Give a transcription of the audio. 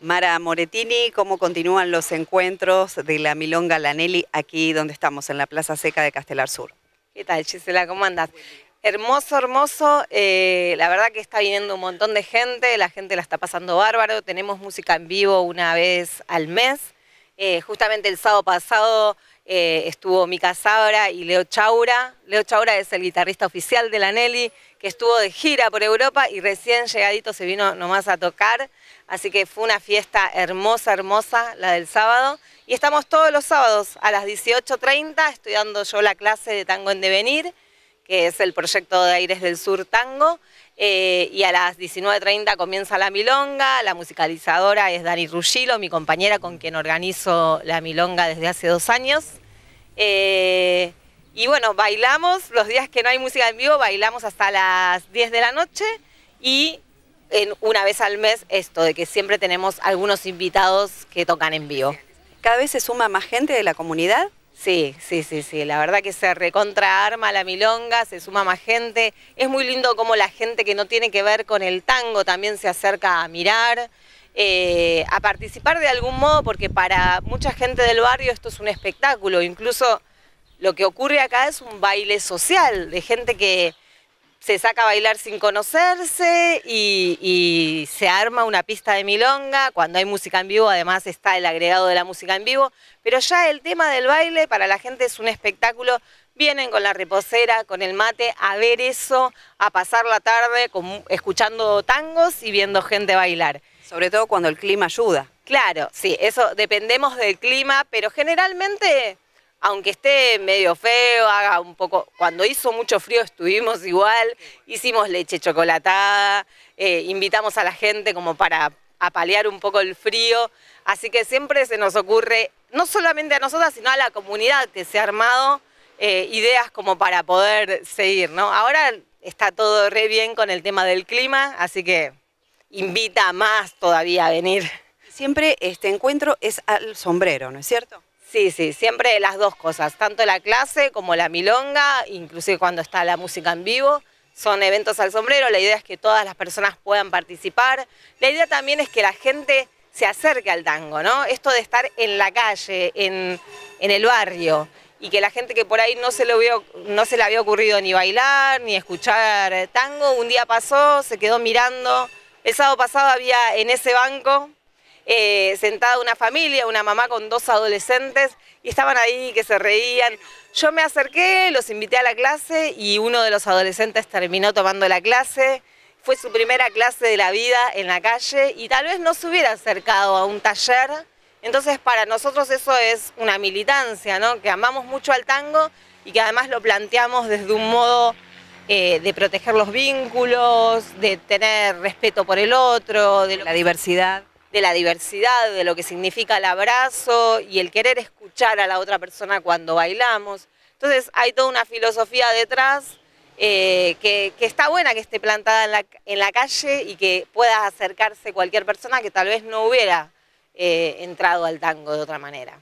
Mara Moretini, ¿cómo continúan los encuentros de la Milonga Lanelli aquí donde estamos, en la Plaza Seca de Castelar Sur? ¿Qué tal, Gisela? ¿Cómo andas? Hermoso, hermoso. Eh, la verdad que está viniendo un montón de gente, la gente la está pasando bárbaro. Tenemos música en vivo una vez al mes. Eh, justamente el sábado pasado eh, estuvo Mica Sabra y Leo Chaura. Leo Chaura es el guitarrista oficial de la Nelly, que estuvo de gira por Europa y recién llegadito se vino nomás a tocar. Así que fue una fiesta hermosa, hermosa, la del sábado. Y estamos todos los sábados a las 18.30, estudiando yo la clase de tango en devenir, que es el proyecto de Aires del Sur Tango. Eh, y a las 19.30 comienza la milonga, la musicalizadora es Dani Ruggilo, mi compañera con quien organizo la milonga desde hace dos años. Eh, y bueno, bailamos, los días que no hay música en vivo, bailamos hasta las 10 de la noche y una vez al mes esto de que siempre tenemos algunos invitados que tocan en vivo. Cada vez se suma más gente de la comunidad. Sí, sí, sí, sí. La verdad que se recontraarma la milonga, se suma más gente. Es muy lindo como la gente que no tiene que ver con el tango también se acerca a mirar, eh, a participar de algún modo, porque para mucha gente del barrio esto es un espectáculo. Incluso lo que ocurre acá es un baile social de gente que se saca a bailar sin conocerse y, se arma una pista de milonga. Cuando hay música en vivo, además está el agregado de la música en vivo. Pero ya el tema del baile para la gente es un espectáculo. Vienen con la reposera, con el mate, a ver eso, a pasar la tarde escuchando tangos y viendo gente bailar. Sobre todo cuando el clima ayuda. Claro, sí, eso dependemos del clima, pero generalmente aunque esté medio feo, haga un poco, cuando hizo mucho frío estuvimos igual, hicimos leche chocolatada, eh, invitamos a la gente como para apalear un poco el frío, así que siempre se nos ocurre, no solamente a nosotras, sino a la comunidad que se ha armado eh, ideas como para poder seguir, ¿no? Ahora está todo re bien con el tema del clima, así que invita más todavía a venir. Siempre este encuentro es al sombrero, ¿no es cierto? Sí, sí, siempre las dos cosas, tanto la clase como la milonga, inclusive cuando está la música en vivo, son eventos al sombrero, la idea es que todas las personas puedan participar, la idea también es que la gente se acerque al tango, ¿no? Esto de estar en la calle, en, el barrio, y que la gente que por ahí no se, lo no se le había ocurrido ni bailar, ni escuchar tango, un día pasó, se quedó mirando, el sábado pasado había en ese banco eh, sentada una familia, una mamá con dos adolescentes, y estaban ahí que se reían. Yo me acerqué, los invité a la clase y uno de los adolescentes terminó tomando la clase. Fue su primera clase de la vida en la calle y tal vez no se hubiera acercado a un taller. Entonces para nosotros eso es una militancia, que amamos mucho al tango y que además lo planteamos desde un modo eh, de proteger los vínculos, de tener respeto por el otro, de la diversidad de la diversidad, de lo que significa el abrazo y el querer escuchar a la otra persona cuando bailamos. Entonces hay toda una filosofía detrás eh, que, está buena que esté plantada en la, la, calle y que pueda acercarse cualquier persona que tal vez no hubiera eh, entrado al tango de otra manera.